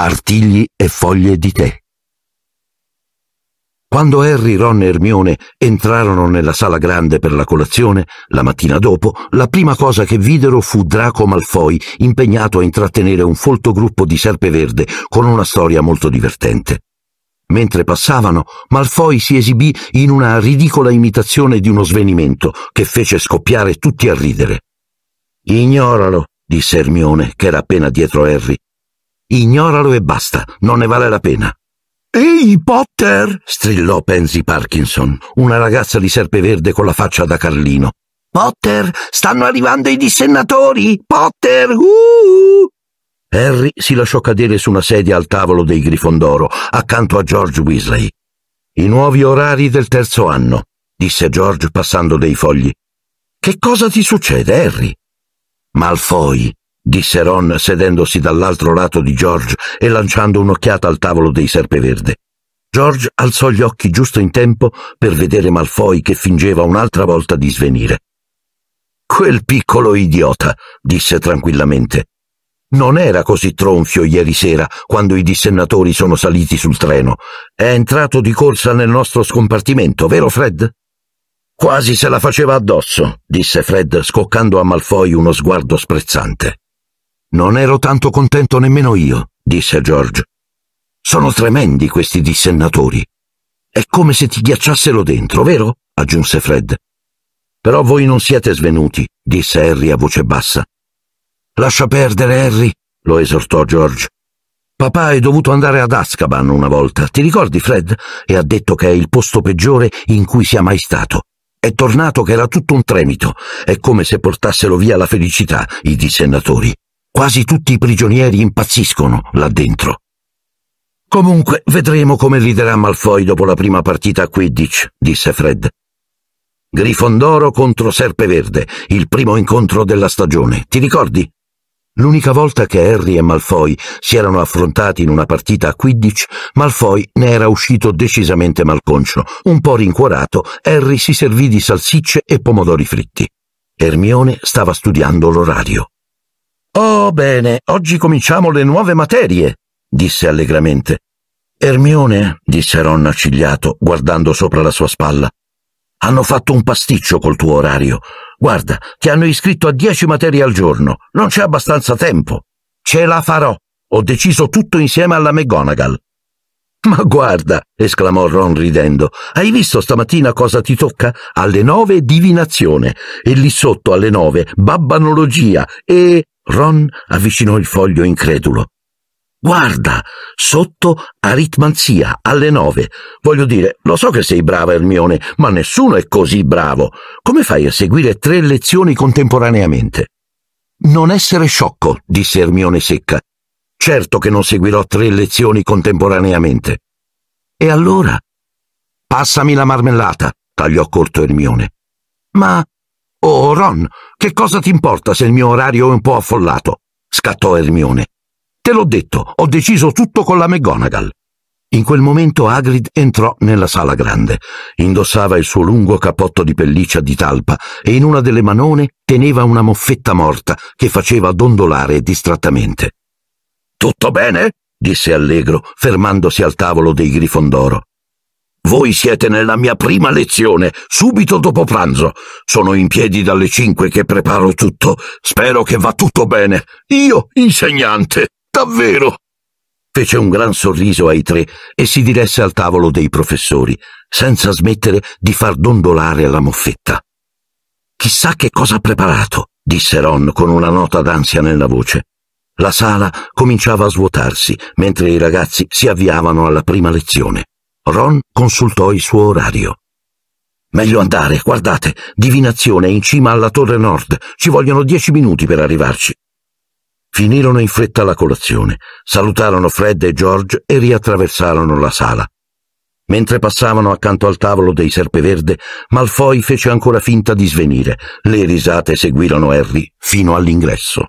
artigli e foglie di tè. Quando Harry, Ron e Hermione entrarono nella sala grande per la colazione, la mattina dopo, la prima cosa che videro fu Draco Malfoy impegnato a intrattenere un folto gruppo di serpeverde con una storia molto divertente. Mentre passavano, Malfoy si esibì in una ridicola imitazione di uno svenimento che fece scoppiare tutti a ridere. Ignoralo, disse Hermione, che era appena dietro Harry. Ignoralo e basta, non ne vale la pena. Ehi, Potter! strillò Pansy Parkinson, una ragazza di serpeverde con la faccia da Carlino. Potter, stanno arrivando i dissennatori! Potter! Uh! Harry si lasciò cadere su una sedia al tavolo dei Grifondoro, accanto a George Weasley. I nuovi orari del terzo anno, disse George passando dei fogli. Che cosa ti succede, Harry? Malfoy disse Ron sedendosi dall'altro lato di George e lanciando un'occhiata al tavolo dei serpeverde. George alzò gli occhi giusto in tempo per vedere Malfoy che fingeva un'altra volta di svenire. Quel piccolo idiota, disse tranquillamente. Non era così tronfio ieri sera quando i dissennatori sono saliti sul treno. È entrato di corsa nel nostro scompartimento, vero Fred? Quasi se la faceva addosso, disse Fred, scoccando a Malfoy uno sguardo sprezzante. Non ero tanto contento nemmeno io, disse George. Sono tremendi questi dissennatori. È come se ti ghiacciassero dentro, vero? aggiunse Fred. Però voi non siete svenuti, disse Harry a voce bassa. Lascia perdere, Harry, lo esortò George. Papà è dovuto andare ad Azkaban una volta, ti ricordi, Fred? E ha detto che è il posto peggiore in cui sia mai stato. È tornato che era tutto un tremito. È come se portassero via la felicità, i dissennatori. Quasi tutti i prigionieri impazziscono là dentro. Comunque, vedremo come riderà Malfoy dopo la prima partita a Quidditch, disse Fred. Grifondoro contro Serpeverde, il primo incontro della stagione, ti ricordi? L'unica volta che Harry e Malfoy si erano affrontati in una partita a Quidditch, Malfoy ne era uscito decisamente malconcio. Un po' rincuorato, Harry si servì di salsicce e pomodori fritti. Ermione stava studiando l'orario. Oh bene, oggi cominciamo le nuove materie, disse allegramente. Ermione, disse Ron accigliato, guardando sopra la sua spalla, hanno fatto un pasticcio col tuo orario. Guarda, ti hanno iscritto a dieci materie al giorno. Non c'è abbastanza tempo. Ce la farò. Ho deciso tutto insieme alla McGonagall. Ma guarda, esclamò Ron ridendo, hai visto stamattina cosa ti tocca? Alle nove divinazione e lì sotto alle nove babbanologia e... Ron avvicinò il foglio incredulo. Guarda, sotto aritmanzia, alle nove. Voglio dire, lo so che sei brava, Ermione, ma nessuno è così bravo. Come fai a seguire tre lezioni contemporaneamente? Non essere sciocco, disse Ermione secca. Certo che non seguirò tre lezioni contemporaneamente. E allora? Passami la marmellata, tagliò corto Ermione. Ma Oh, Ron, che cosa ti importa se il mio orario è un po' affollato? scattò Hermione. Te l'ho detto, ho deciso tutto con la McGonagall. In quel momento Hagrid entrò nella sala grande. Indossava il suo lungo cappotto di pelliccia di talpa e in una delle manone teneva una moffetta morta che faceva dondolare distrattamente. Tutto bene? disse Allegro, fermandosi al tavolo dei Grifondoro. Voi siete nella mia prima lezione, subito dopo pranzo. Sono in piedi dalle cinque che preparo tutto. Spero che va tutto bene. Io, insegnante, davvero. Fece un gran sorriso ai tre e si diresse al tavolo dei professori, senza smettere di far dondolare la moffetta. Chissà che cosa ha preparato, disse Ron con una nota d'ansia nella voce. La sala cominciava a svuotarsi mentre i ragazzi si avviavano alla prima lezione. Ron consultò il suo orario. Meglio andare, guardate, divinazione in cima alla torre nord, ci vogliono dieci minuti per arrivarci. Finirono in fretta la colazione, salutarono Fred e George e riattraversarono la sala. Mentre passavano accanto al tavolo dei Serpeverde, Malfoy fece ancora finta di svenire. Le risate seguirono Harry fino all'ingresso.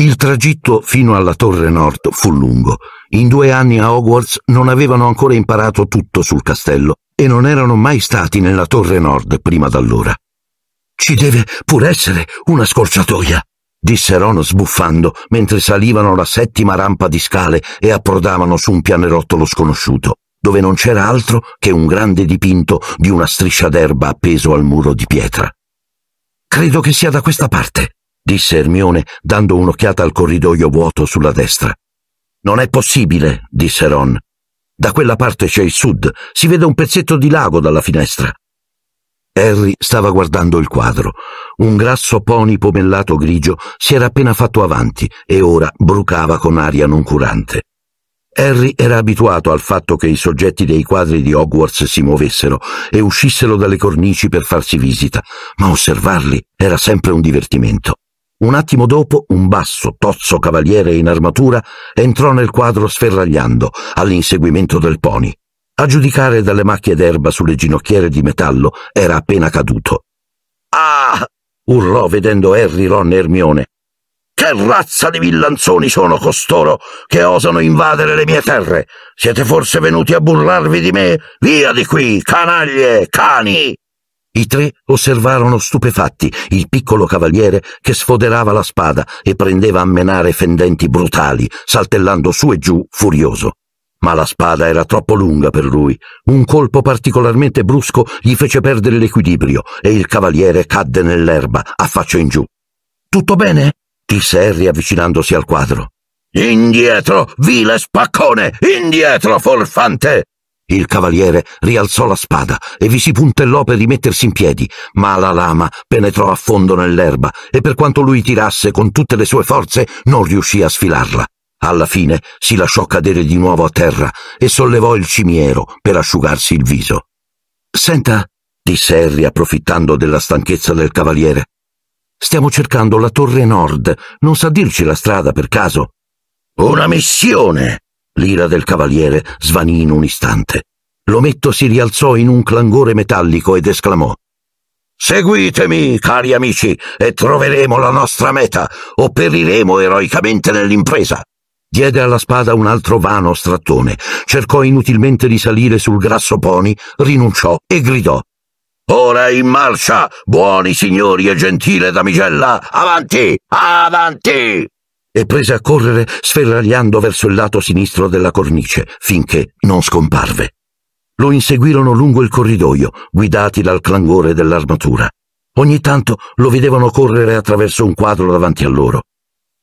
Il tragitto fino alla Torre Nord fu lungo. In due anni a Hogwarts non avevano ancora imparato tutto sul castello e non erano mai stati nella Torre Nord prima d'allora. Ci deve pur essere una scorciatoia, disse Ron sbuffando mentre salivano la settima rampa di scale e approdavano su un pianerottolo sconosciuto, dove non c'era altro che un grande dipinto di una striscia d'erba appeso al muro di pietra. Credo che sia da questa parte, disse Ermione, dando un'occhiata al corridoio vuoto sulla destra. Non è possibile, disse Ron. Da quella parte c'è il sud, si vede un pezzetto di lago dalla finestra. Harry stava guardando il quadro. Un grasso pony pomellato grigio si era appena fatto avanti e ora brucava con aria non curante. Harry era abituato al fatto che i soggetti dei quadri di Hogwarts si muovessero e uscissero dalle cornici per farsi visita, ma osservarli era sempre un divertimento. Un attimo dopo, un basso, tozzo cavaliere in armatura entrò nel quadro sferragliando, all'inseguimento del pony. A giudicare dalle macchie d'erba sulle ginocchiere di metallo, era appena caduto. Ah! urlò vedendo Harry, Ron e Ermione. Che razza di villanzoni sono costoro che osano invadere le mie terre? Siete forse venuti a burlarvi di me? Via di qui, canaglie, cani! I tre osservarono stupefatti il piccolo cavaliere che sfoderava la spada e prendeva a menare fendenti brutali, saltellando su e giù furioso. Ma la spada era troppo lunga per lui. Un colpo particolarmente brusco gli fece perdere l'equilibrio e il cavaliere cadde nell'erba, a faccia in giù. Tutto bene? disse Harry avvicinandosi al quadro. Indietro, vile spaccone! Indietro, forfante! Il cavaliere rialzò la spada e vi si puntellò per rimettersi in piedi, ma la lama penetrò a fondo nell'erba e per quanto lui tirasse con tutte le sue forze non riuscì a sfilarla. Alla fine si lasciò cadere di nuovo a terra e sollevò il cimiero per asciugarsi il viso. Senta, disse Harry approfittando della stanchezza del cavaliere. Stiamo cercando la torre nord. Non sa dirci la strada per caso? Una missione, L'ira del cavaliere svanì in un istante. L'ometto si rialzò in un clangore metallico ed esclamò Seguitemi, cari amici, e troveremo la nostra meta, o periremo eroicamente nell'impresa. Diede alla spada un altro vano strattone, cercò inutilmente di salire sul grasso pony, rinunciò e gridò Ora in marcia, buoni signori e gentile damigella, avanti, avanti! e prese a correre sferragliando verso il lato sinistro della cornice, finché non scomparve. Lo inseguirono lungo il corridoio, guidati dal clangore dell'armatura. Ogni tanto lo vedevano correre attraverso un quadro davanti a loro.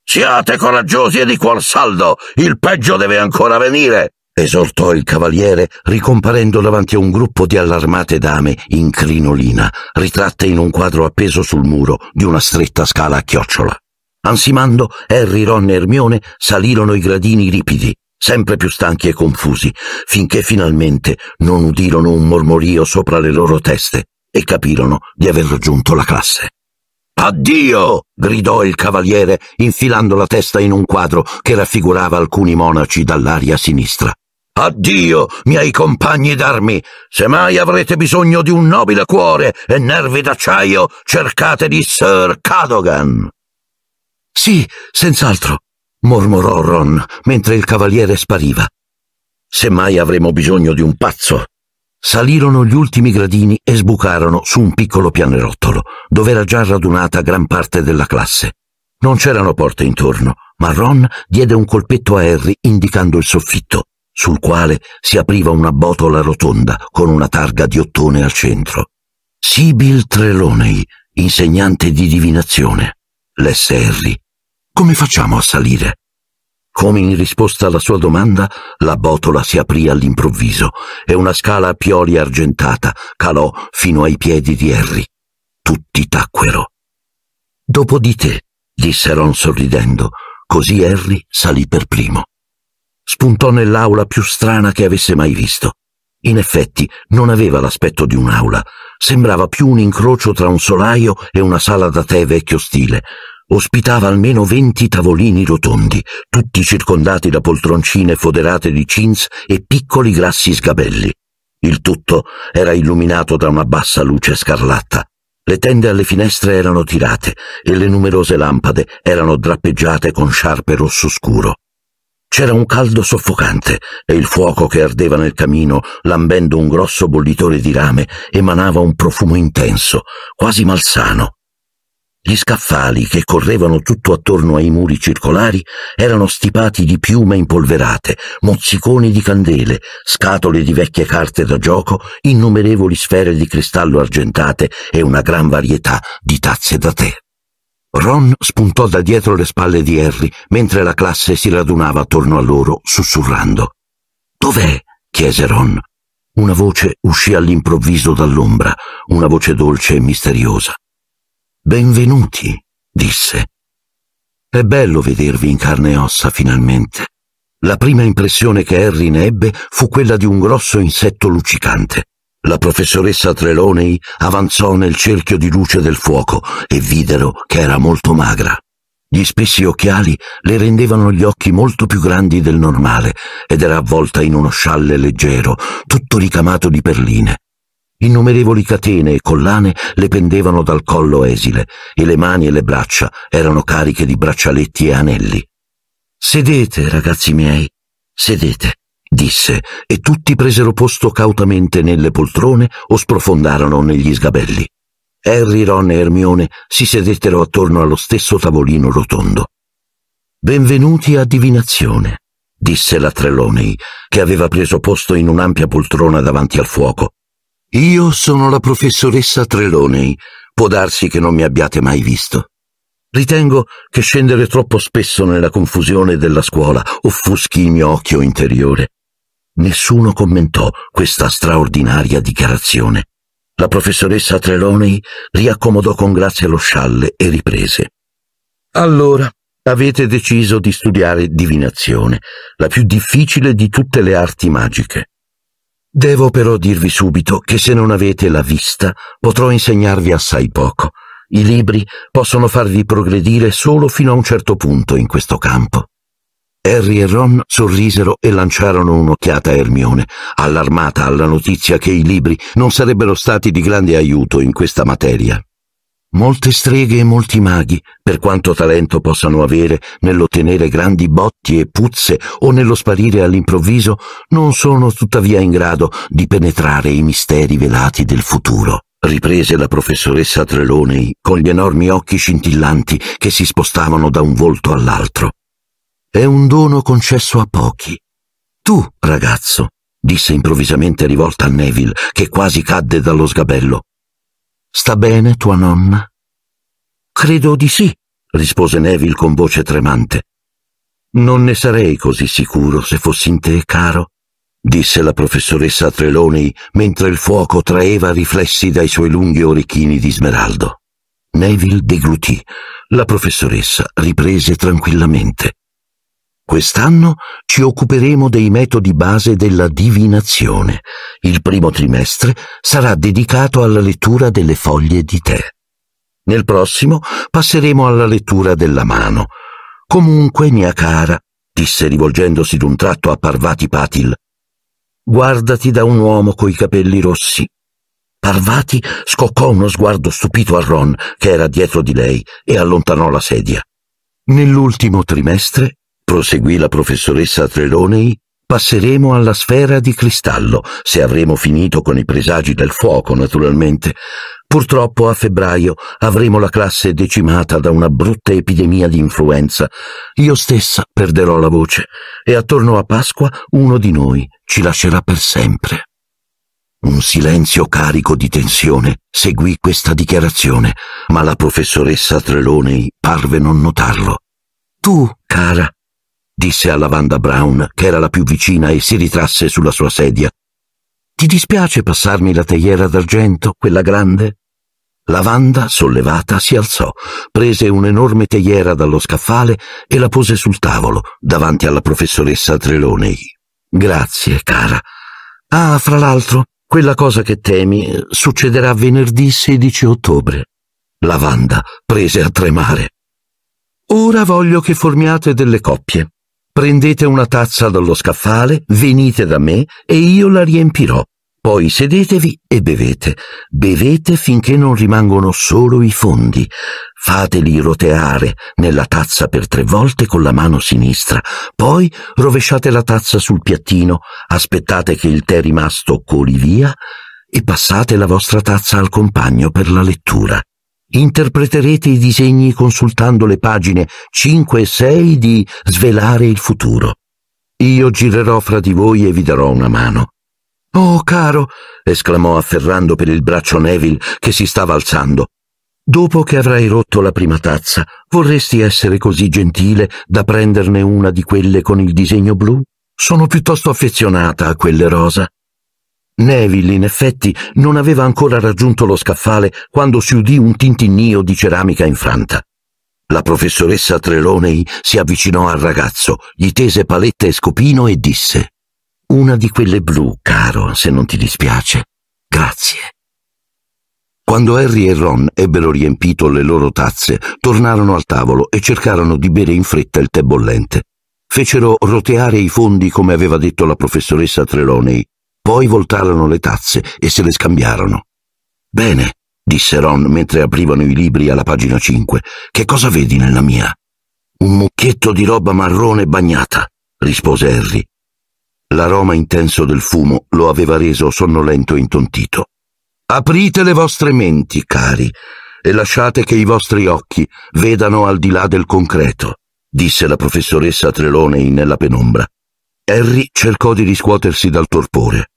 Siate coraggiosi e di cuor saldo! Il peggio deve ancora venire! esortò il cavaliere, ricomparendo davanti a un gruppo di allarmate dame in crinolina, ritratte in un quadro appeso sul muro di una stretta scala a chiocciola. Ansimando, Harry, Ron e Hermione salirono i gradini ripidi, sempre più stanchi e confusi, finché finalmente non udirono un mormorio sopra le loro teste e capirono di aver raggiunto la classe. Addio! gridò il cavaliere, infilando la testa in un quadro che raffigurava alcuni monaci dall'aria sinistra. Addio, miei compagni d'armi! Se mai avrete bisogno di un nobile cuore e nervi d'acciaio, cercate di Sir Cadogan! Sì, senz'altro, mormorò Ron mentre il cavaliere spariva. Semmai avremo bisogno di un pazzo. Salirono gli ultimi gradini e sbucarono su un piccolo pianerottolo, dove era già radunata gran parte della classe. Non c'erano porte intorno, ma Ron diede un colpetto a Harry indicando il soffitto, sul quale si apriva una botola rotonda con una targa di ottone al centro. Sibyl Treloney, insegnante di divinazione, lesse Harry come facciamo a salire? Come in risposta alla sua domanda, la botola si aprì all'improvviso e una scala a pioli argentata calò fino ai piedi di Harry. Tutti tacquero. Dopo di te, disse Ron sorridendo, così Harry salì per primo. Spuntò nell'aula più strana che avesse mai visto. In effetti non aveva l'aspetto di un'aula, sembrava più un incrocio tra un solaio e una sala da tè vecchio stile, ospitava almeno venti tavolini rotondi, tutti circondati da poltroncine foderate di chins e piccoli grassi sgabelli. Il tutto era illuminato da una bassa luce scarlatta. Le tende alle finestre erano tirate e le numerose lampade erano drappeggiate con sciarpe rosso scuro. C'era un caldo soffocante e il fuoco che ardeva nel camino, lambendo un grosso bollitore di rame, emanava un profumo intenso, quasi malsano. Gli scaffali che correvano tutto attorno ai muri circolari erano stipati di piume impolverate, mozziconi di candele, scatole di vecchie carte da gioco, innumerevoli sfere di cristallo argentate e una gran varietà di tazze da tè. Ron spuntò da dietro le spalle di Harry mentre la classe si radunava attorno a loro, sussurrando. Dov'è? chiese Ron. Una voce uscì all'improvviso dall'ombra, una voce dolce e misteriosa. Benvenuti, disse. È bello vedervi in carne e ossa finalmente. La prima impressione che Harry ne ebbe fu quella di un grosso insetto luccicante. La professoressa Treloney avanzò nel cerchio di luce del fuoco e videro che era molto magra. Gli spessi occhiali le rendevano gli occhi molto più grandi del normale ed era avvolta in uno scialle leggero, tutto ricamato di perline. Innumerevoli catene e collane le pendevano dal collo esile e le mani e le braccia erano cariche di braccialetti e anelli. Sedete, ragazzi miei, sedete, disse, e tutti presero posto cautamente nelle poltrone o sprofondarono negli sgabelli. Harry, Ron e Hermione si sedettero attorno allo stesso tavolino rotondo. Benvenuti a Divinazione, disse la Trelonei, che aveva preso posto in un'ampia poltrona davanti al fuoco io sono la professoressa Treloney. Può darsi che non mi abbiate mai visto. Ritengo che scendere troppo spesso nella confusione della scuola offuschi il mio occhio interiore. Nessuno commentò questa straordinaria dichiarazione. La professoressa Treloney riaccomodò con grazia lo scialle e riprese. Allora, avete deciso di studiare divinazione, la più difficile di tutte le arti magiche. Devo però dirvi subito che se non avete la vista potrò insegnarvi assai poco. I libri possono farvi progredire solo fino a un certo punto in questo campo. Harry e Ron sorrisero e lanciarono un'occhiata a Ermione, allarmata alla notizia che i libri non sarebbero stati di grande aiuto in questa materia. Molte streghe e molti maghi, per quanto talento possano avere nell'ottenere grandi botti e puzze o nello sparire all'improvviso, non sono tuttavia in grado di penetrare i misteri velati del futuro. Riprese la professoressa Trelonei con gli enormi occhi scintillanti che si spostavano da un volto all'altro. È un dono concesso a pochi. Tu, ragazzo, disse improvvisamente rivolta a Neville, che quasi cadde dallo sgabello, Sta bene tua nonna? Credo di sì, rispose Neville con voce tremante. Non ne sarei così sicuro se fossi in te, caro, disse la professoressa Treloni mentre il fuoco traeva riflessi dai suoi lunghi orecchini di smeraldo. Neville deglutì. La professoressa riprese tranquillamente. Quest'anno ci occuperemo dei metodi base della divinazione. Il primo trimestre sarà dedicato alla lettura delle foglie di tè. Nel prossimo passeremo alla lettura della mano. Comunque, mia cara, disse rivolgendosi d'un tratto a Parvati Patil, guardati da un uomo coi capelli rossi. Parvati scoccò uno sguardo stupito a Ron, che era dietro di lei, e allontanò la sedia. Nell'ultimo trimestre proseguì la professoressa Treloney, passeremo alla sfera di cristallo, se avremo finito con i presagi del fuoco, naturalmente. Purtroppo a febbraio avremo la classe decimata da una brutta epidemia di influenza. Io stessa perderò la voce e attorno a Pasqua uno di noi ci lascerà per sempre. Un silenzio carico di tensione seguì questa dichiarazione, ma la professoressa Treloney parve non notarlo. Tu, cara, disse alla Wanda Brown, che era la più vicina, e si ritrasse sulla sua sedia. Ti dispiace passarmi la teiera d'argento, quella grande? Lavanda, sollevata, si alzò, prese un'enorme teiera dallo scaffale e la pose sul tavolo, davanti alla professoressa Trelonei. Grazie, cara. Ah, fra l'altro, quella cosa che temi eh, succederà venerdì 16 ottobre. Lavanda prese a tremare. Ora voglio che formiate delle coppie. Prendete una tazza dallo scaffale, venite da me e io la riempirò. Poi sedetevi e bevete. Bevete finché non rimangono solo i fondi. Fateli roteare nella tazza per tre volte con la mano sinistra. Poi rovesciate la tazza sul piattino, aspettate che il tè rimasto coli via e passate la vostra tazza al compagno per la lettura. Interpreterete i disegni consultando le pagine 5 e 6 di Svelare il futuro. Io girerò fra di voi e vi darò una mano. Oh, caro! esclamò afferrando per il braccio Neville che si stava alzando. Dopo che avrai rotto la prima tazza, vorresti essere così gentile da prenderne una di quelle con il disegno blu? Sono piuttosto affezionata a quelle rosa. Neville, in effetti, non aveva ancora raggiunto lo scaffale quando si udì un tintinnio di ceramica infranta. La professoressa Treloney si avvicinò al ragazzo, gli tese palette e scopino e disse Una di quelle blu, caro, se non ti dispiace. Grazie. Quando Harry e Ron ebbero riempito le loro tazze, tornarono al tavolo e cercarono di bere in fretta il tè bollente. Fecero roteare i fondi come aveva detto la professoressa Trelawney poi voltarono le tazze e se le scambiarono. Bene, disse Ron mentre aprivano i libri alla pagina 5. Che cosa vedi nella mia? Un mucchietto di roba marrone bagnata, rispose Harry. L'aroma intenso del fumo lo aveva reso sonnolento e intontito. Aprite le vostre menti, cari, e lasciate che i vostri occhi vedano al di là del concreto, disse la professoressa Trelonei nella penombra. Harry cercò di riscuotersi dal torpore.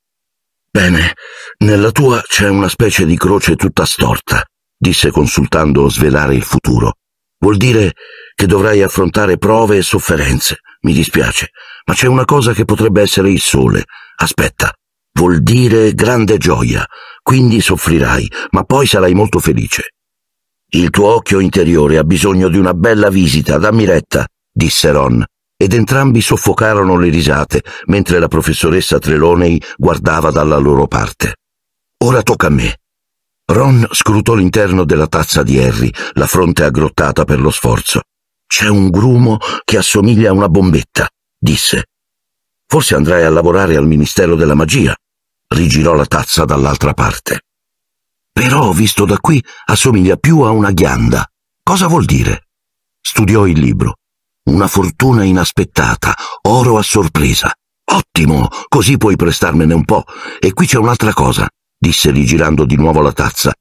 Bene, nella tua c'è una specie di croce tutta storta, disse consultando svelare il futuro. Vuol dire che dovrai affrontare prove e sofferenze. Mi dispiace, ma c'è una cosa che potrebbe essere il sole. Aspetta. Vuol dire grande gioia, quindi soffrirai, ma poi sarai molto felice. Il tuo occhio interiore ha bisogno di una bella visita, dammi retta, disse Ron ed entrambi soffocarono le risate mentre la professoressa Treloney guardava dalla loro parte. Ora tocca a me. Ron scrutò l'interno della tazza di Harry, la fronte aggrottata per lo sforzo. C'è un grumo che assomiglia a una bombetta, disse. Forse andrai a lavorare al Ministero della Magia. Rigirò la tazza dall'altra parte. Però, visto da qui, assomiglia più a una ghianda. Cosa vuol dire? Studiò il libro. Una fortuna inaspettata, oro a sorpresa. Ottimo, così puoi prestarmene un po'. E qui c'è un'altra cosa, disse rigirando di nuovo la tazza,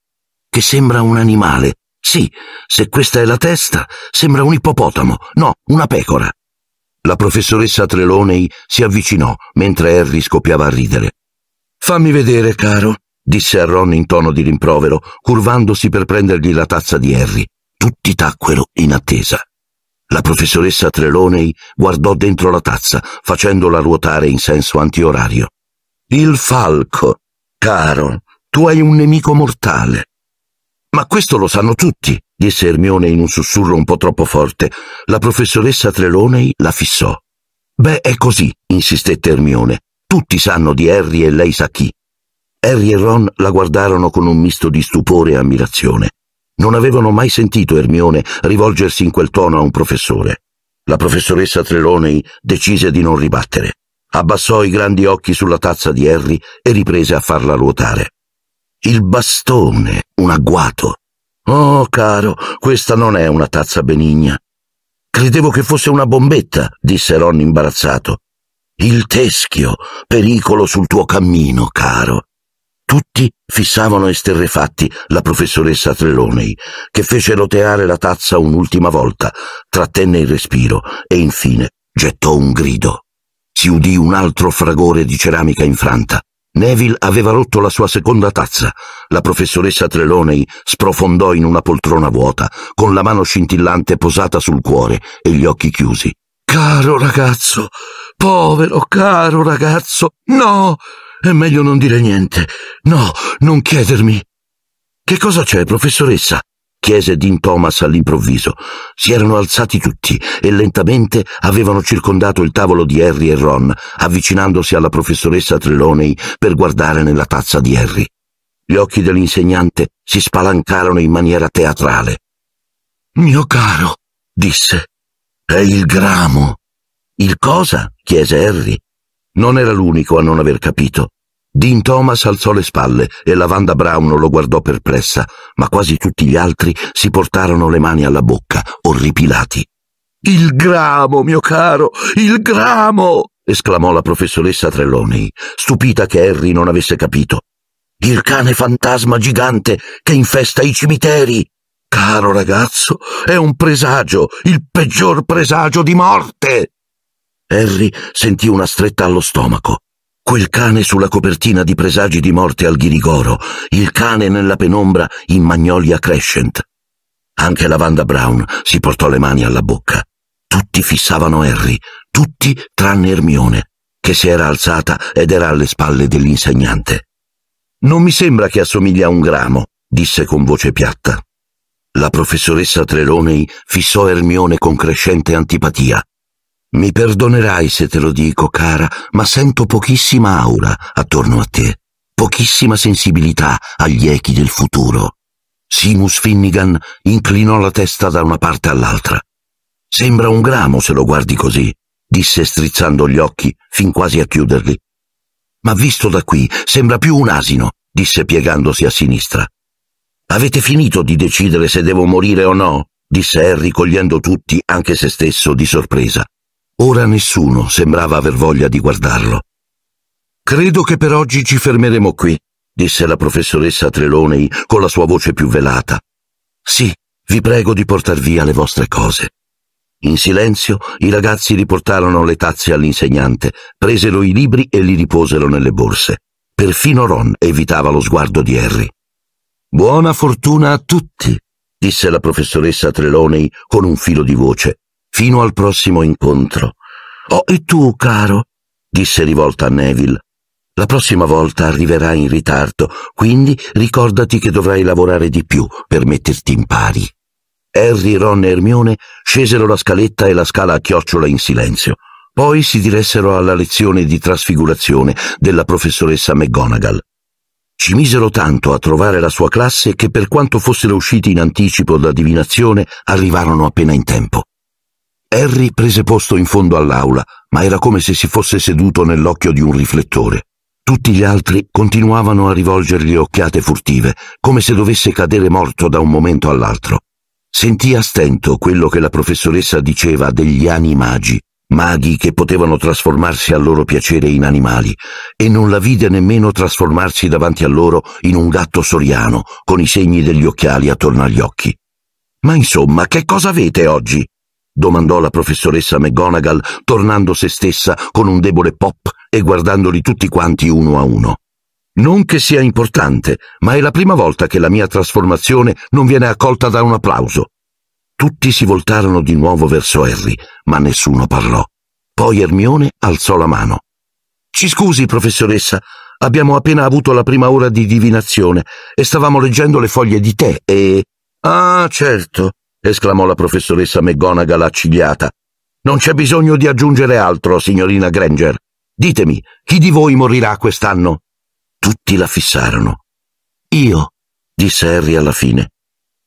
che sembra un animale. Sì, se questa è la testa, sembra un ippopotamo. No, una pecora. La professoressa Trelonei si avvicinò mentre Harry scoppiava a ridere. Fammi vedere, caro, disse a Ron in tono di rimprovero, curvandosi per prendergli la tazza di Harry. Tutti tacquero in attesa. La professoressa Treloney guardò dentro la tazza, facendola ruotare in senso antiorario. Il falco. Caro, tu hai un nemico mortale. Ma questo lo sanno tutti, disse Ermione in un sussurro un po' troppo forte. La professoressa Treloney la fissò. Beh, è così, insistette Ermione. Tutti sanno di Harry e lei sa chi. Harry e Ron la guardarono con un misto di stupore e ammirazione. Non avevano mai sentito Ermione rivolgersi in quel tono a un professore. La professoressa Trelonei decise di non ribattere. Abbassò i grandi occhi sulla tazza di Harry e riprese a farla ruotare. Il bastone, un agguato. Oh, caro, questa non è una tazza benigna. Credevo che fosse una bombetta, disse Ron imbarazzato. Il teschio, pericolo sul tuo cammino, caro. Tutti fissavano esterrefatti la professoressa Treloney, che fece roteare la tazza un'ultima volta, trattenne il respiro e infine gettò un grido. Si udì un altro fragore di ceramica infranta. Neville aveva rotto la sua seconda tazza. La professoressa Treloney sprofondò in una poltrona vuota, con la mano scintillante posata sul cuore e gli occhi chiusi. Caro ragazzo, povero caro ragazzo, no! È meglio non dire niente. No, non chiedermi. Che cosa c'è, professoressa? chiese Dean Thomas all'improvviso. Si erano alzati tutti e lentamente avevano circondato il tavolo di Harry e Ron, avvicinandosi alla professoressa Trelawney per guardare nella tazza di Harry. Gli occhi dell'insegnante si spalancarono in maniera teatrale. Mio caro, disse, è il gramo. Il cosa? chiese Harry. Non era l'unico a non aver capito. Dean Thomas alzò le spalle e la Vanda Brown lo guardò perplessa, ma quasi tutti gli altri si portarono le mani alla bocca, orripilati. Il gramo, mio caro, il gramo! esclamò la professoressa Trelawney, stupita che Harry non avesse capito. Il cane fantasma gigante che infesta i cimiteri. Caro ragazzo, è un presagio, il peggior presagio di morte. Harry sentì una stretta allo stomaco. Quel cane sulla copertina di presagi di morte al ghirigoro, il cane nella penombra in Magnolia Crescent. Anche la Wanda Brown si portò le mani alla bocca. Tutti fissavano Harry, tutti tranne Ermione, che si era alzata ed era alle spalle dell'insegnante. Non mi sembra che assomiglia a un gramo, disse con voce piatta. La professoressa Trelonei fissò Ermione con crescente antipatia mi perdonerai se te lo dico, cara, ma sento pochissima aura attorno a te, pochissima sensibilità agli echi del futuro. Simus Finnigan inclinò la testa da una parte all'altra. Sembra un gramo se lo guardi così, disse strizzando gli occhi fin quasi a chiuderli. Ma visto da qui sembra più un asino, disse piegandosi a sinistra. Avete finito di decidere se devo morire o no? disse Harry cogliendo tutti, anche se stesso, di sorpresa. Ora nessuno sembrava aver voglia di guardarlo. Credo che per oggi ci fermeremo qui, disse la professoressa Trelonei con la sua voce più velata. Sì, vi prego di portar via le vostre cose. In silenzio i ragazzi riportarono le tazze all'insegnante, presero i libri e li riposero nelle borse. Perfino Ron evitava lo sguardo di Harry. Buona fortuna a tutti, disse la professoressa Trelonei con un filo di voce, fino al prossimo incontro. Oh, e tu, caro? disse rivolta a Neville. La prossima volta arriverai in ritardo, quindi ricordati che dovrai lavorare di più per metterti in pari. Harry, Ron e Hermione scesero la scaletta e la scala a chiocciola in silenzio. Poi si diressero alla lezione di trasfigurazione della professoressa McGonagall. Ci misero tanto a trovare la sua classe che per quanto fossero usciti in anticipo da divinazione arrivarono appena in tempo. Harry prese posto in fondo all'aula, ma era come se si fosse seduto nell'occhio di un riflettore. Tutti gli altri continuavano a rivolgergli occhiate furtive, come se dovesse cadere morto da un momento all'altro. Sentì a stento quello che la professoressa diceva degli animagi, maghi che potevano trasformarsi a loro piacere in animali, e non la vide nemmeno trasformarsi davanti a loro in un gatto soriano, con i segni degli occhiali attorno agli occhi. Ma insomma, che cosa avete oggi? domandò la professoressa McGonagall, tornando se stessa con un debole pop e guardandoli tutti quanti uno a uno. Non che sia importante, ma è la prima volta che la mia trasformazione non viene accolta da un applauso. Tutti si voltarono di nuovo verso Harry, ma nessuno parlò. Poi Ermione alzò la mano. Ci scusi, professoressa, abbiamo appena avuto la prima ora di divinazione e stavamo leggendo le foglie di tè e... Ah, certo, esclamò la professoressa McGonagall accigliata. Non c'è bisogno di aggiungere altro, signorina Granger. Ditemi, chi di voi morirà quest'anno? Tutti la fissarono. Io, disse Harry alla fine.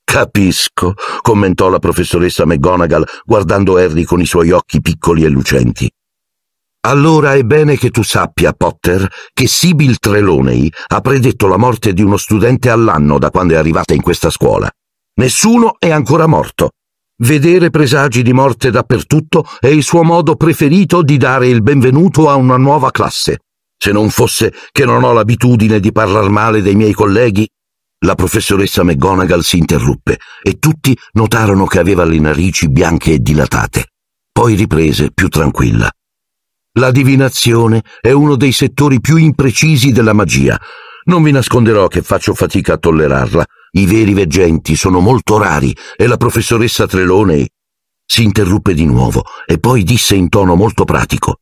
Capisco, commentò la professoressa McGonagall guardando Harry con i suoi occhi piccoli e lucenti. Allora è bene che tu sappia, Potter, che Sibyl Trelawney ha predetto la morte di uno studente all'anno da quando è arrivata in questa scuola. Nessuno è ancora morto. Vedere presagi di morte dappertutto è il suo modo preferito di dare il benvenuto a una nuova classe. Se non fosse che non ho l'abitudine di parlar male dei miei colleghi. La professoressa McGonagall si interruppe e tutti notarono che aveva le narici bianche e dilatate. Poi riprese più tranquilla. La divinazione è uno dei settori più imprecisi della magia. Non vi nasconderò che faccio fatica a tollerarla i veri veggenti sono molto rari e la professoressa Trelone si interruppe di nuovo e poi disse in tono molto pratico.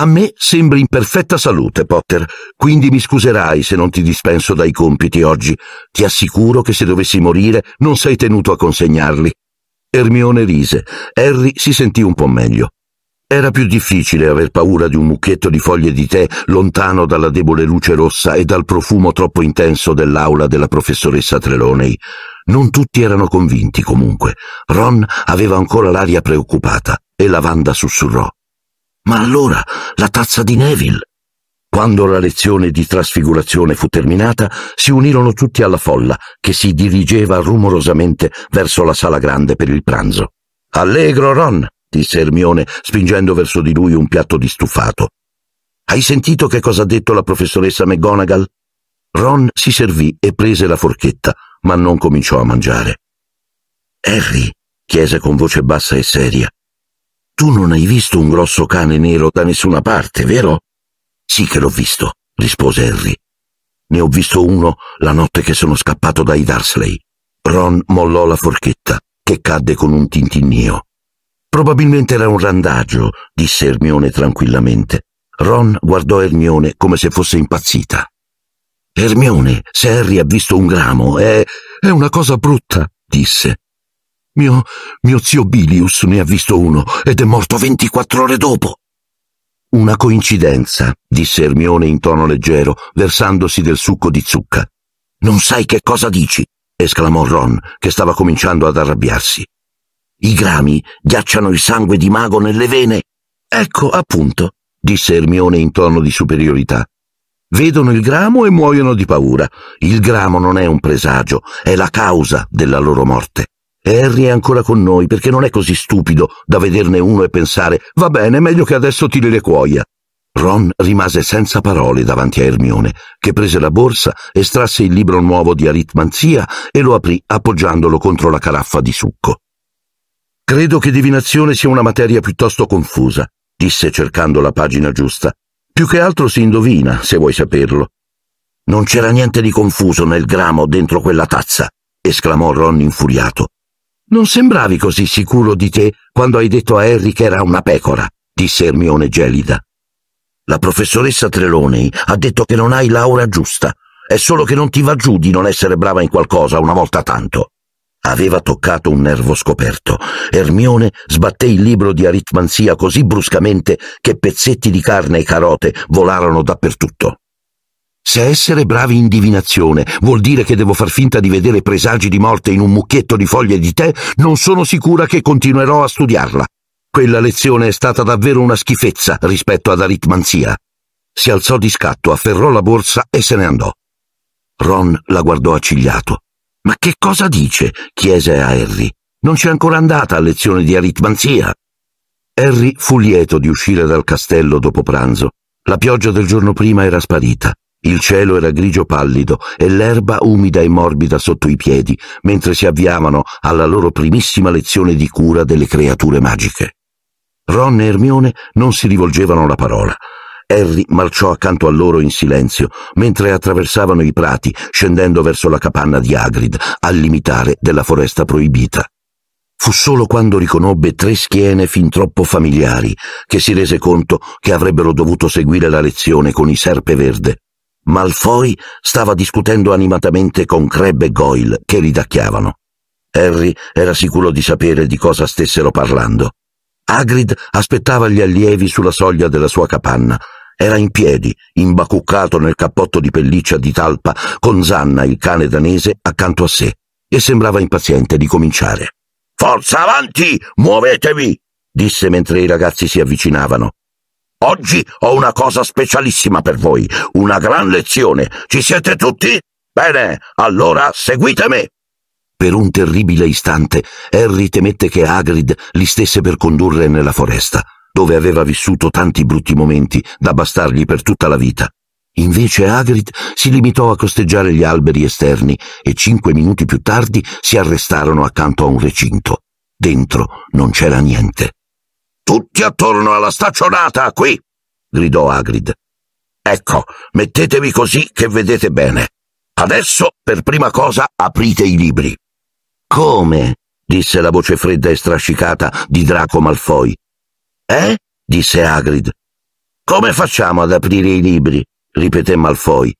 A me sembri in perfetta salute, Potter, quindi mi scuserai se non ti dispenso dai compiti oggi. Ti assicuro che se dovessi morire non sei tenuto a consegnarli. Ermione rise. Harry si sentì un po' meglio. Era più difficile aver paura di un mucchietto di foglie di tè lontano dalla debole luce rossa e dal profumo troppo intenso dell'aula della professoressa Treloney. Non tutti erano convinti, comunque. Ron aveva ancora l'aria preoccupata e Lavanda sussurrò. Ma allora la tazza di Neville? Quando la lezione di trasfigurazione fu terminata, si unirono tutti alla folla, che si dirigeva rumorosamente verso la sala grande per il pranzo. Allegro, Ron! disse Ermione, spingendo verso di lui un piatto di stufato. Hai sentito che cosa ha detto la professoressa McGonagall? Ron si servì e prese la forchetta, ma non cominciò a mangiare. Harry, chiese con voce bassa e seria, tu non hai visto un grosso cane nero da nessuna parte, vero? Sì che l'ho visto, rispose Harry. Ne ho visto uno la notte che sono scappato dai Darsley. Ron mollò la forchetta, che cadde con un tintinnio. Probabilmente era un randaggio, disse Ermione tranquillamente. Ron guardò Ermione come se fosse impazzita. Ermione, se Harry ha visto un gramo, è. è una cosa brutta, disse. Mio, mio zio Bilius ne ha visto uno ed è morto 24 ore dopo. Una coincidenza, disse Ermione in tono leggero, versandosi del succo di zucca. Non sai che cosa dici, esclamò Ron, che stava cominciando ad arrabbiarsi. I grami ghiacciano il sangue di mago nelle vene. Ecco, appunto, disse Ermione in tono di superiorità. Vedono il gramo e muoiono di paura. Il gramo non è un presagio, è la causa della loro morte. Harry è ancora con noi perché non è così stupido da vederne uno e pensare va bene, meglio che adesso tiri le cuoia. Ron rimase senza parole davanti a Ermione, che prese la borsa, estrasse il libro nuovo di aritmanzia e lo aprì appoggiandolo contro la caraffa di succo. Credo che divinazione sia una materia piuttosto confusa, disse cercando la pagina giusta. Più che altro si indovina, se vuoi saperlo. Non c'era niente di confuso nel gramo dentro quella tazza, esclamò Ron infuriato. Non sembravi così sicuro di te quando hai detto a Harry che era una pecora, disse Ermione gelida. La professoressa Trelonei ha detto che non hai l'aura giusta. È solo che non ti va giù di non essere brava in qualcosa una volta tanto. Aveva toccato un nervo scoperto. Ermione sbatté il libro di aritmanzia così bruscamente che pezzetti di carne e carote volarono dappertutto. Se essere bravi in divinazione vuol dire che devo far finta di vedere presagi di morte in un mucchietto di foglie di tè, non sono sicura che continuerò a studiarla. Quella lezione è stata davvero una schifezza rispetto ad aritmanzia. Si alzò di scatto, afferrò la borsa e se ne andò. Ron la guardò accigliato. Ma che cosa dice? chiese a Harry. Non c'è ancora andata a lezione di aritmanzia. Harry fu lieto di uscire dal castello dopo pranzo. La pioggia del giorno prima era sparita, il cielo era grigio pallido e l'erba umida e morbida sotto i piedi, mentre si avviavano alla loro primissima lezione di cura delle creature magiche. Ron e Hermione non si rivolgevano la parola, Harry marciò accanto a loro in silenzio, mentre attraversavano i prati, scendendo verso la capanna di Hagrid, al limitare della foresta proibita. Fu solo quando riconobbe tre schiene fin troppo familiari che si rese conto che avrebbero dovuto seguire la lezione con i serpe verde. Malfoy stava discutendo animatamente con Crabbe e Goyle che ridacchiavano. Harry era sicuro di sapere di cosa stessero parlando. Hagrid aspettava gli allievi sulla soglia della sua capanna era in piedi, imbacuccato nel cappotto di pelliccia di talpa, con Zanna, il cane danese, accanto a sé, e sembrava impaziente di cominciare. Forza avanti! Muovetevi! disse mentre i ragazzi si avvicinavano. Oggi ho una cosa specialissima per voi, una gran lezione. Ci siete tutti? Bene, allora seguitemi! Per un terribile istante, Harry temette che Hagrid li stesse per condurre nella foresta dove aveva vissuto tanti brutti momenti da bastargli per tutta la vita. Invece Hagrid si limitò a costeggiare gli alberi esterni e cinque minuti più tardi si arrestarono accanto a un recinto. Dentro non c'era niente. Tutti attorno alla staccionata, qui! gridò Hagrid. Ecco, mettetevi così che vedete bene. Adesso, per prima cosa, aprite i libri. Come? disse la voce fredda e strascicata di Draco Malfoy. Eh? disse Hagrid. Come facciamo ad aprire i libri? ripeté Malfoy.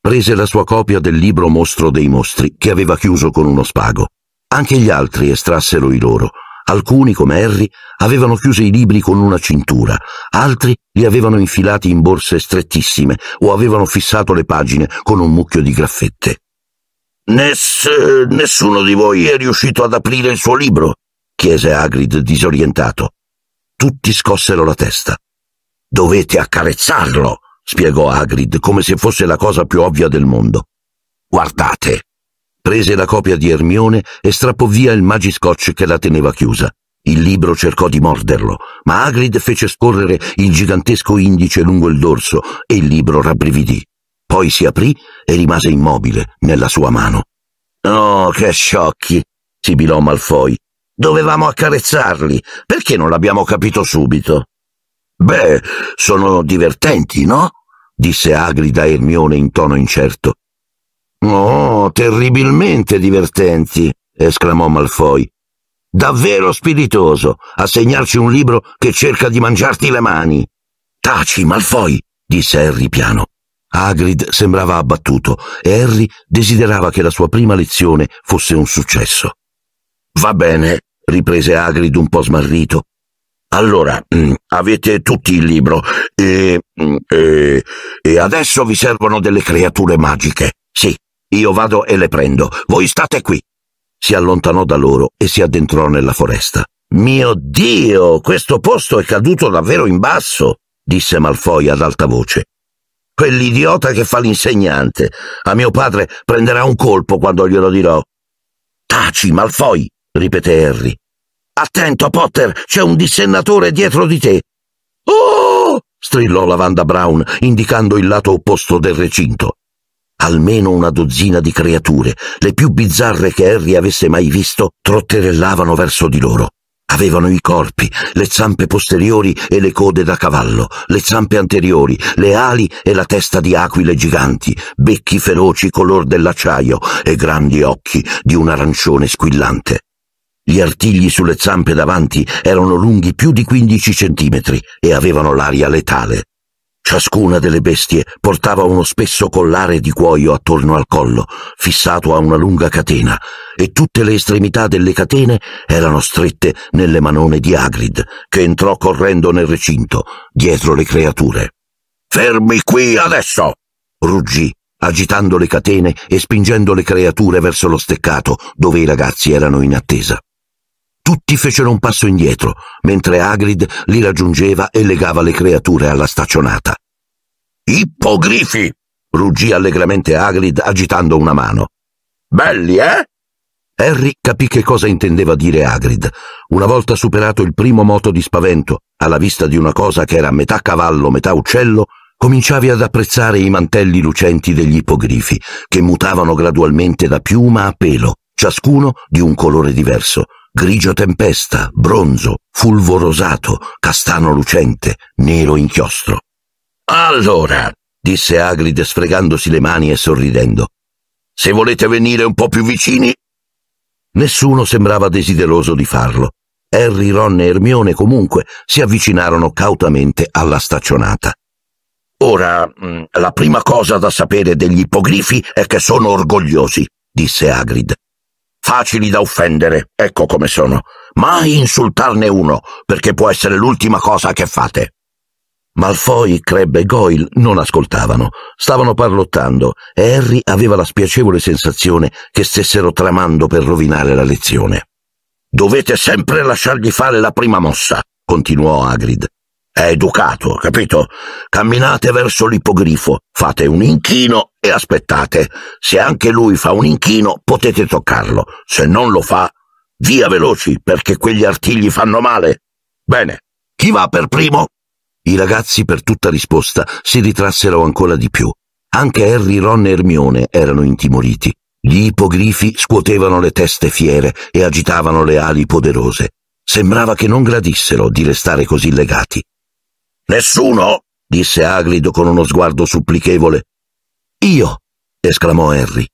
Prese la sua copia del libro Mostro dei Mostri, che aveva chiuso con uno spago. Anche gli altri estrassero i loro. Alcuni, come Harry, avevano chiuso i libri con una cintura, altri li avevano infilati in borse strettissime o avevano fissato le pagine con un mucchio di graffette. Ness, nessuno di voi è riuscito ad aprire il suo libro? chiese Hagrid disorientato. Tutti scossero la testa. Dovete accarezzarlo, spiegò Hagrid come se fosse la cosa più ovvia del mondo. Guardate. Prese la copia di Ermione e strappò via il magiscotch che la teneva chiusa. Il libro cercò di morderlo, ma Hagrid fece scorrere il gigantesco indice lungo il dorso e il libro rabbrividì. Poi si aprì e rimase immobile nella sua mano. Oh, che sciocchi! sibilò Malfoy, Dovevamo accarezzarli. Perché non l'abbiamo capito subito? Beh, sono divertenti, no? disse Agrida Ermione in tono incerto. Oh, terribilmente divertenti, esclamò Malfoy. Davvero spiritoso, a segnarci un libro che cerca di mangiarti le mani. Taci, Malfoy, disse Harry piano. Agrid sembrava abbattuto e Harry desiderava che la sua prima lezione fosse un successo. Va bene, riprese Agrid un po' smarrito. Allora, mm, avete tutti il libro e, mm, e, e adesso vi servono delle creature magiche. Sì, io vado e le prendo. Voi state qui. Si allontanò da loro e si addentrò nella foresta. Mio Dio, questo posto è caduto davvero in basso, disse Malfoy ad alta voce. Quell'idiota che fa l'insegnante. A mio padre prenderà un colpo quando glielo dirò. Taci, Malfoy, ripeté Harry. Attento, Potter, c'è un dissennatore dietro di te. Oh! strillò la Vanda Brown, indicando il lato opposto del recinto. Almeno una dozzina di creature, le più bizzarre che Harry avesse mai visto, trotterellavano verso di loro. Avevano i corpi, le zampe posteriori e le code da cavallo, le zampe anteriori, le ali e la testa di aquile giganti, becchi feroci color dell'acciaio e grandi occhi di un arancione squillante. Gli artigli sulle zampe davanti erano lunghi più di 15 centimetri e avevano l'aria letale. Ciascuna delle bestie portava uno spesso collare di cuoio attorno al collo, fissato a una lunga catena, e tutte le estremità delle catene erano strette nelle manone di Agrid, che entrò correndo nel recinto, dietro le creature. Fermi qui adesso! ruggì, agitando le catene e spingendo le creature verso lo steccato, dove i ragazzi erano in attesa. Tutti fecero un passo indietro, mentre Agrid li raggiungeva e legava le creature alla staccionata. Ippogrifi! ruggì allegramente Agrid agitando una mano. Belli, eh? Harry capì che cosa intendeva dire Agrid. Una volta superato il primo moto di spavento, alla vista di una cosa che era metà cavallo, metà uccello, cominciavi ad apprezzare i mantelli lucenti degli ippogrifi, che mutavano gradualmente da piuma a pelo, ciascuno di un colore diverso, grigio tempesta, bronzo, fulvo rosato, castano lucente, nero inchiostro. Allora, disse Agrid sfregandosi le mani e sorridendo, se volete venire un po' più vicini. Nessuno sembrava desideroso di farlo. Harry, Ron e Ermione comunque si avvicinarono cautamente alla staccionata. Ora, mm, la prima cosa da sapere degli ippogrifi è che sono orgogliosi, disse Agrid facili da offendere, ecco come sono. Mai insultarne uno, perché può essere l'ultima cosa che fate. Malfoy, Crab e Goyle non ascoltavano, stavano parlottando e Harry aveva la spiacevole sensazione che stessero tramando per rovinare la lezione. Dovete sempre lasciargli fare la prima mossa, continuò Agrid. È educato, capito? Camminate verso l'ipogrifo, fate un inchino e aspettate. Se anche lui fa un inchino, potete toccarlo. Se non lo fa, via veloci, perché quegli artigli fanno male. Bene, chi va per primo? I ragazzi, per tutta risposta, si ritrassero ancora di più. Anche Harry, Ron e Hermione erano intimoriti. Gli ipogrifi scuotevano le teste fiere e agitavano le ali poderose. Sembrava che non gradissero di restare così legati. Nessuno? disse Aglido con uno sguardo supplichevole. Io! esclamò Henry.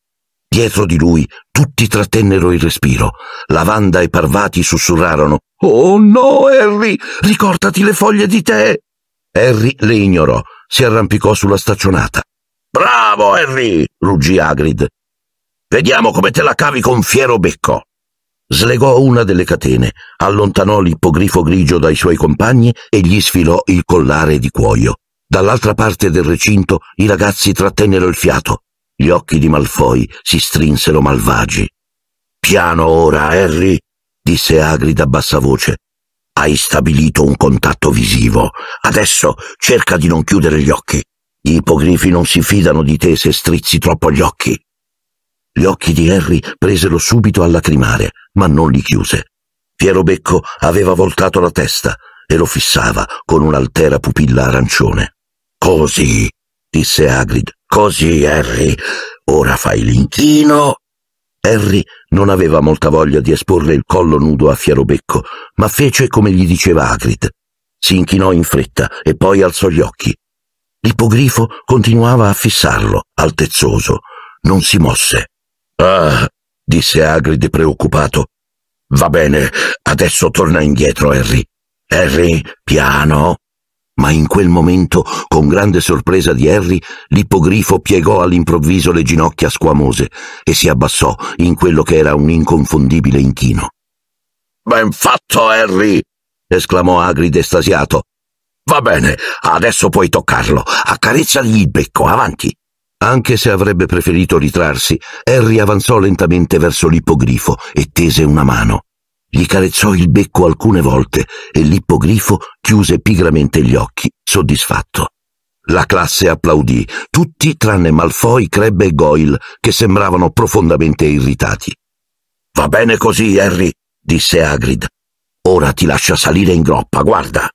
Dietro di lui tutti trattennero il respiro. Lavanda e Parvati sussurrarono. Oh no, Harry! Ricordati le foglie di tè! Harry le ignorò, si arrampicò sulla staccionata. Bravo, Harry! ruggì Agrid. Vediamo come te la cavi con fiero becco. Slegò una delle catene, allontanò l'ippogrifo grigio dai suoi compagni e gli sfilò il collare di cuoio. Dall'altra parte del recinto i ragazzi trattennero il fiato. Gli occhi di Malfoy si strinsero malvagi. Piano ora, Harry, disse Agrid a bassa voce. Hai stabilito un contatto visivo. Adesso cerca di non chiudere gli occhi. Gli ipogrifi non si fidano di te se strizzi troppo gli occhi. Gli occhi di Harry presero subito a lacrimare, ma non li chiuse. Piero Becco aveva voltato la testa e lo fissava con un'altera pupilla arancione. Così, disse Hagrid. Così, Harry. Ora fai l'inchino. Harry non aveva molta voglia di esporre il collo nudo a Fiero Becco, ma fece come gli diceva Hagrid. Si inchinò in fretta e poi alzò gli occhi. L'ipogrifo continuava a fissarlo, altezzoso. Non si mosse. Ah, disse Hagrid preoccupato. Va bene, adesso torna indietro, Harry. Harry, piano. Ma in quel momento, con grande sorpresa di Harry, l'ippogrifo piegò all'improvviso le ginocchia squamose e si abbassò in quello che era un inconfondibile inchino. Ben fatto, Harry! esclamò Agrid estasiato. Va bene, adesso puoi toccarlo. Accarezzagli il becco, avanti. Anche se avrebbe preferito ritrarsi, Harry avanzò lentamente verso l'ippogrifo e tese una mano. Gli carezzò il becco alcune volte e l'ippogrifo chiuse pigramente gli occhi, soddisfatto. La classe applaudì, tutti tranne Malfoy, Crebbe e Goyle, che sembravano profondamente irritati. Va bene così, Harry, disse Hagrid. Ora ti lascia salire in groppa, guarda.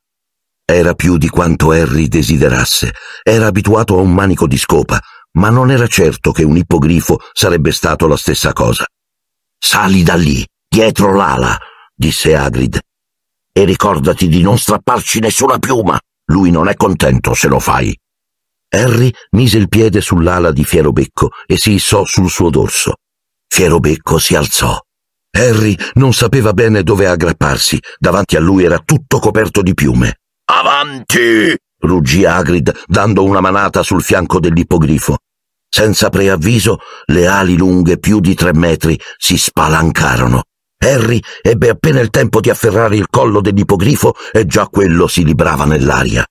Era più di quanto Harry desiderasse. Era abituato a un manico di scopa, ma non era certo che un ippogrifo sarebbe stato la stessa cosa. Sali da lì, dietro l'ala, disse Agrid. E ricordati di non strapparci nessuna piuma. Lui non è contento se lo fai. Harry mise il piede sull'ala di Fierobecco e si issò sul suo dorso. Fierobecco si alzò. Harry non sapeva bene dove aggrapparsi. Davanti a lui era tutto coperto di piume. Avanti! ruggì Agrid dando una manata sul fianco dell'ippogrifo. Senza preavviso, le ali lunghe più di tre metri si spalancarono. Harry ebbe appena il tempo di afferrare il collo dell'ippogrifo e già quello si librava nell'aria.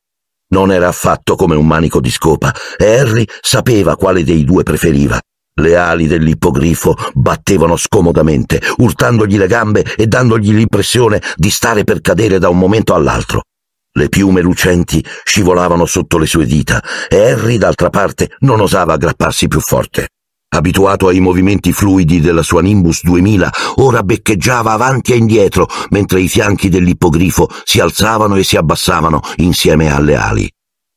Non era affatto come un manico di scopa e Harry sapeva quale dei due preferiva. Le ali dell'ippogrifo battevano scomodamente, urtandogli le gambe e dandogli l'impressione di stare per cadere da un momento all'altro. Le piume lucenti scivolavano sotto le sue dita e Harry, d'altra parte, non osava aggrapparsi più forte. Abituato ai movimenti fluidi della sua Nimbus 2000, ora beccheggiava avanti e indietro mentre i fianchi dell'ippogrifo si alzavano e si abbassavano insieme alle ali.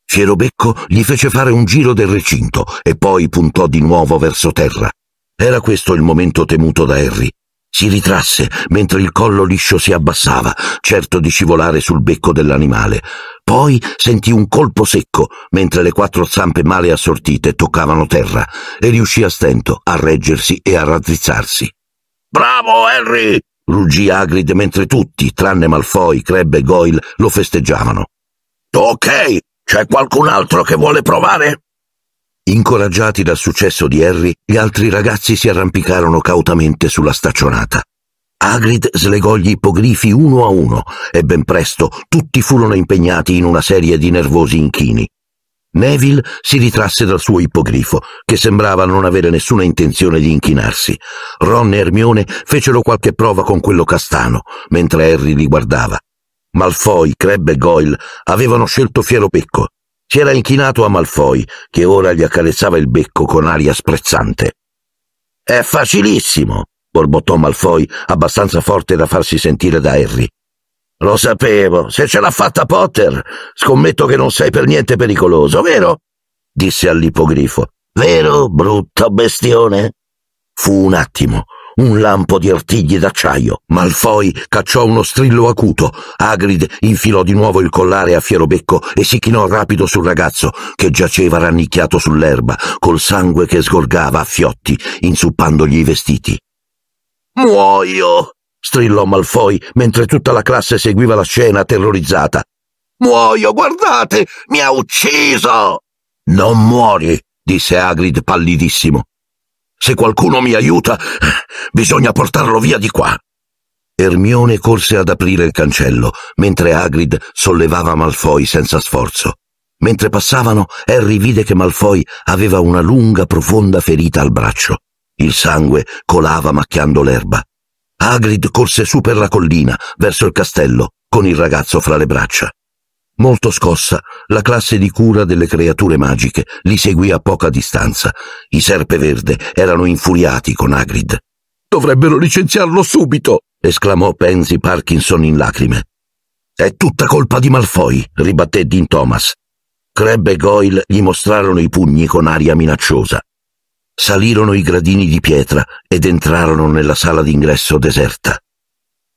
Fierobecco gli fece fare un giro del recinto e poi puntò di nuovo verso terra. Era questo il momento temuto da Harry, si ritrasse mentre il collo liscio si abbassava, certo di scivolare sul becco dell'animale. Poi sentì un colpo secco mentre le quattro zampe male assortite toccavano terra e riuscì a stento a reggersi e a raddrizzarsi. Bravo, Harry! ruggì Agrid mentre tutti, tranne Malfoy, Creb e Goyle, lo festeggiavano. Ok, c'è qualcun altro che vuole provare? Incoraggiati dal successo di Harry, gli altri ragazzi si arrampicarono cautamente sulla staccionata. Hagrid slegò gli ippogrifi uno a uno e ben presto tutti furono impegnati in una serie di nervosi inchini. Neville si ritrasse dal suo ippogrifo, che sembrava non avere nessuna intenzione di inchinarsi. Ron e Hermione fecero qualche prova con quello castano, mentre Harry li guardava. Malfoy, Crabbe e Goyle avevano scelto Fiero Pecco. Si era inchinato a Malfoy, che ora gli accarezzava il becco con aria sprezzante. È facilissimo, borbottò Malfoy, abbastanza forte da farsi sentire da Harry. Lo sapevo, se ce l'ha fatta Potter, scommetto che non sei per niente pericoloso, vero? disse all'ipogrifo. Vero, brutto bestione? Fu un attimo, un lampo di artigli d'acciaio. Malfoy cacciò uno strillo acuto. Agrid infilò di nuovo il collare a fiero becco e si chinò rapido sul ragazzo, che giaceva rannicchiato sull'erba, col sangue che sgorgava a fiotti, insuppandogli i vestiti. Muoio! strillò Malfoy mentre tutta la classe seguiva la scena terrorizzata. Muoio, guardate! Mi ha ucciso! Non muori! disse Agrid pallidissimo. Se qualcuno mi aiuta, bisogna portarlo via di qua. Ermione corse ad aprire il cancello, mentre Hagrid sollevava Malfoy senza sforzo. Mentre passavano, Harry vide che Malfoy aveva una lunga, profonda ferita al braccio. Il sangue colava macchiando l'erba. Hagrid corse su per la collina, verso il castello, con il ragazzo fra le braccia. Molto scossa, la classe di cura delle creature magiche li seguì a poca distanza. I serpe verde erano infuriati con Agrid. Dovrebbero licenziarlo subito! esclamò Pansy Parkinson in lacrime. È tutta colpa di Malfoy, ribatté Dean Thomas. Crabbe e Goyle gli mostrarono i pugni con aria minacciosa. Salirono i gradini di pietra ed entrarono nella sala d'ingresso deserta.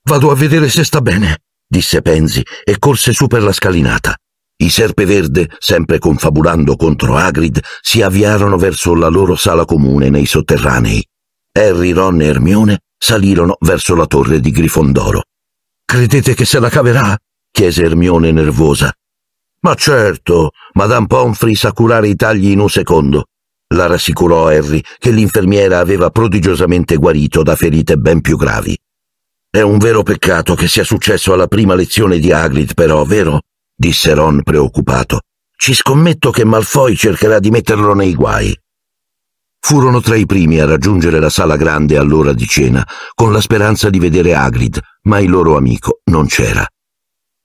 Vado a vedere se sta bene, disse Penzi e corse su per la scalinata. I Serpeverde, sempre confabulando contro Agrid, si avviarono verso la loro sala comune nei sotterranei. Harry, Ron e Hermione salirono verso la torre di Grifondoro. Credete che se la caverà? chiese Hermione nervosa. Ma certo, Madame Pomfrey sa curare i tagli in un secondo. La rassicurò Harry che l'infermiera aveva prodigiosamente guarito da ferite ben più gravi. È un vero peccato che sia successo alla prima lezione di Hagrid, però, vero? disse Ron preoccupato. Ci scommetto che Malfoy cercherà di metterlo nei guai. Furono tra i primi a raggiungere la sala grande all'ora di cena, con la speranza di vedere Hagrid, ma il loro amico non c'era.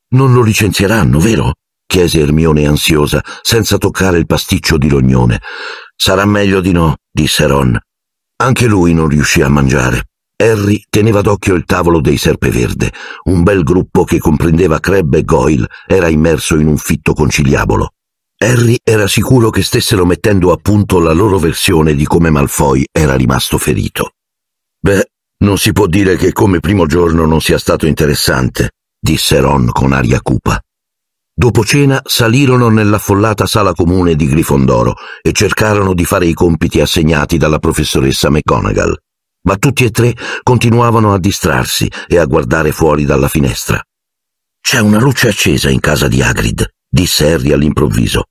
Non lo licenzieranno, vero? chiese Ermione ansiosa, senza toccare il pasticcio di rognone. Sarà meglio di no, disse Ron. Anche lui non riuscì a mangiare. Harry teneva d'occhio il tavolo dei Serpeverde, un bel gruppo che comprendeva Crabbe e Goyle, era immerso in un fitto conciliabolo. Harry era sicuro che stessero mettendo a punto la loro versione di come Malfoy era rimasto ferito. Beh, non si può dire che come primo giorno non sia stato interessante, disse Ron con aria cupa. Dopo cena salirono nell'affollata sala comune di Grifondoro e cercarono di fare i compiti assegnati dalla professoressa McGonagall ma tutti e tre continuavano a distrarsi e a guardare fuori dalla finestra. C'è una luce accesa in casa di Hagrid, disse Harry all'improvviso.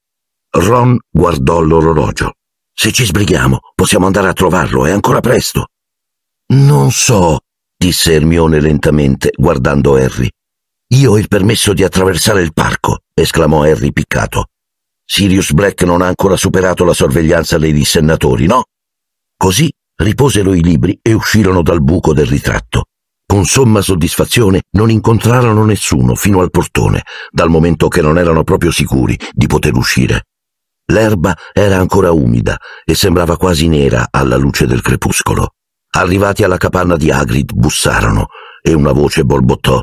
Ron guardò l'orologio. Se ci sbrighiamo, possiamo andare a trovarlo, è ancora presto. Non so, disse Hermione lentamente, guardando Harry. Io ho il permesso di attraversare il parco, esclamò Harry piccato. Sirius Black non ha ancora superato la sorveglianza dei dissennatori, no? Così riposero i libri e uscirono dal buco del ritratto. Con somma soddisfazione non incontrarono nessuno fino al portone, dal momento che non erano proprio sicuri di poter uscire. L'erba era ancora umida e sembrava quasi nera alla luce del crepuscolo. Arrivati alla capanna di Agrid bussarono e una voce borbottò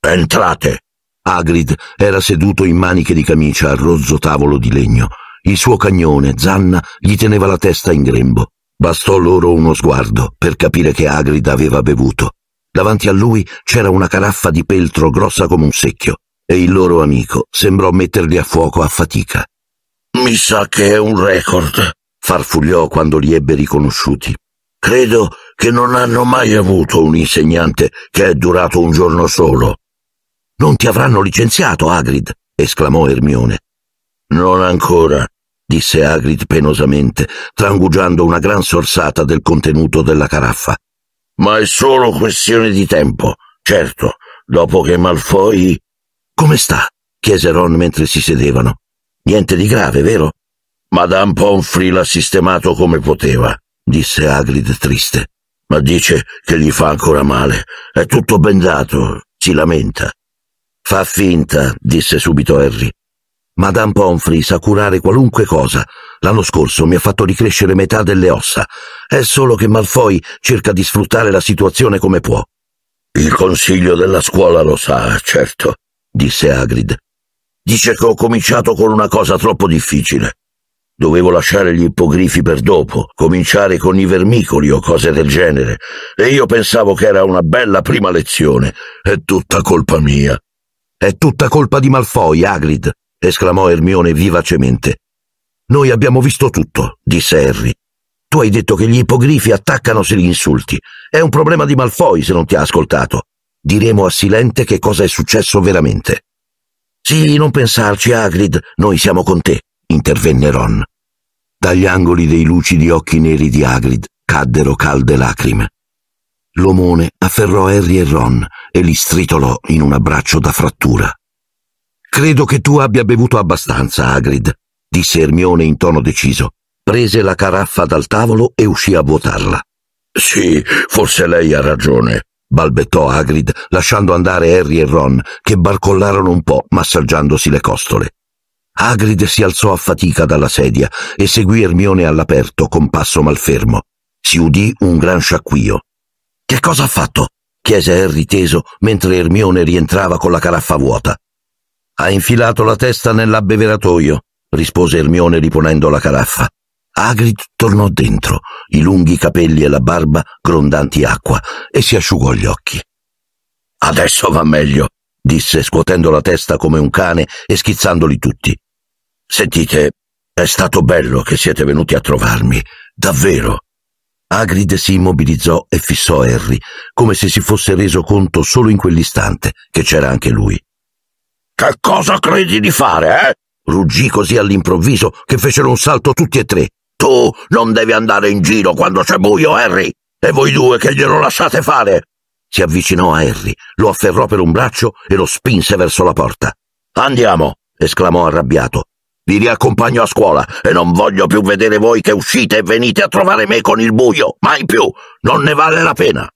Entrate! Agrid era seduto in maniche di camicia al rozzo tavolo di legno. Il suo cagnone, Zanna, gli teneva la testa in grembo. Bastò loro uno sguardo per capire che Agrid aveva bevuto. Davanti a lui c'era una caraffa di peltro grossa come un secchio e il loro amico sembrò metterli a fuoco a fatica. Mi sa che è un record, farfugliò quando li ebbe riconosciuti. Credo che non hanno mai avuto un insegnante che è durato un giorno solo. Non ti avranno licenziato, Agrid, esclamò Ermione. Non ancora, disse Agrid penosamente, trangugiando una gran sorsata del contenuto della caraffa. Ma è solo questione di tempo, certo, dopo che Malfoy. Come sta? chiese Ron mentre si sedevano. Niente di grave, vero? Madame Pomfrey l'ha sistemato come poteva, disse Agrid triste. Ma dice che gli fa ancora male. È tutto bendato, si lamenta. Fa finta, disse subito Harry. Madame Pomfrey sa curare qualunque cosa. L'anno scorso mi ha fatto ricrescere metà delle ossa. È solo che Malfoy cerca di sfruttare la situazione come può. Il consiglio della scuola lo sa, certo, disse Agrid. Dice che ho cominciato con una cosa troppo difficile. Dovevo lasciare gli ippogrifi per dopo, cominciare con i vermicoli o cose del genere, e io pensavo che era una bella prima lezione. È tutta colpa mia. È tutta colpa di Malfoy, Agrid, esclamò Ermione vivacemente. Noi abbiamo visto tutto, disse Harry. Tu hai detto che gli ipogrifi attaccano se li insulti. È un problema di Malfoy se non ti ha ascoltato. Diremo a Silente che cosa è successo veramente. Sì, non pensarci, Hagrid, noi siamo con te, intervenne Ron. Dagli angoli dei lucidi occhi neri di Hagrid caddero calde lacrime. L'omone afferrò Harry e Ron e li stritolò in un abbraccio da frattura. Credo che tu abbia bevuto abbastanza, Agrid, disse Ermione in tono deciso. Prese la caraffa dal tavolo e uscì a vuotarla. Sì, forse lei ha ragione, balbettò Agrid, lasciando andare Harry e Ron, che barcollarono un po', massaggiandosi le costole. Agrid si alzò a fatica dalla sedia e seguì Ermione all'aperto con passo malfermo. Si udì un gran sciacquio. Che cosa ha fatto? chiese Harry teso mentre Ermione rientrava con la caraffa vuota. Ha infilato la testa nell'abbeveratoio, rispose Ermione riponendo la caraffa. Agrid tornò dentro, i lunghi capelli e la barba grondanti acqua, e si asciugò gli occhi. Adesso va meglio, disse scuotendo la testa come un cane e schizzandoli tutti. Sentite, è stato bello che siete venuti a trovarmi, davvero. Agrid si immobilizzò e fissò Harry, come se si fosse reso conto solo in quell'istante che c'era anche lui. Che cosa credi di fare, eh? Ruggì così all'improvviso che fecero un salto tutti e tre. Tu non devi andare in giro quando c'è buio, Harry! E voi due che glielo lasciate fare! Si avvicinò a Harry, lo afferrò per un braccio e lo spinse verso la porta. Andiamo! esclamò arrabbiato. Vi riaccompagno a scuola e non voglio più vedere voi che uscite e venite a trovare me con il buio, mai più! Non ne vale la pena!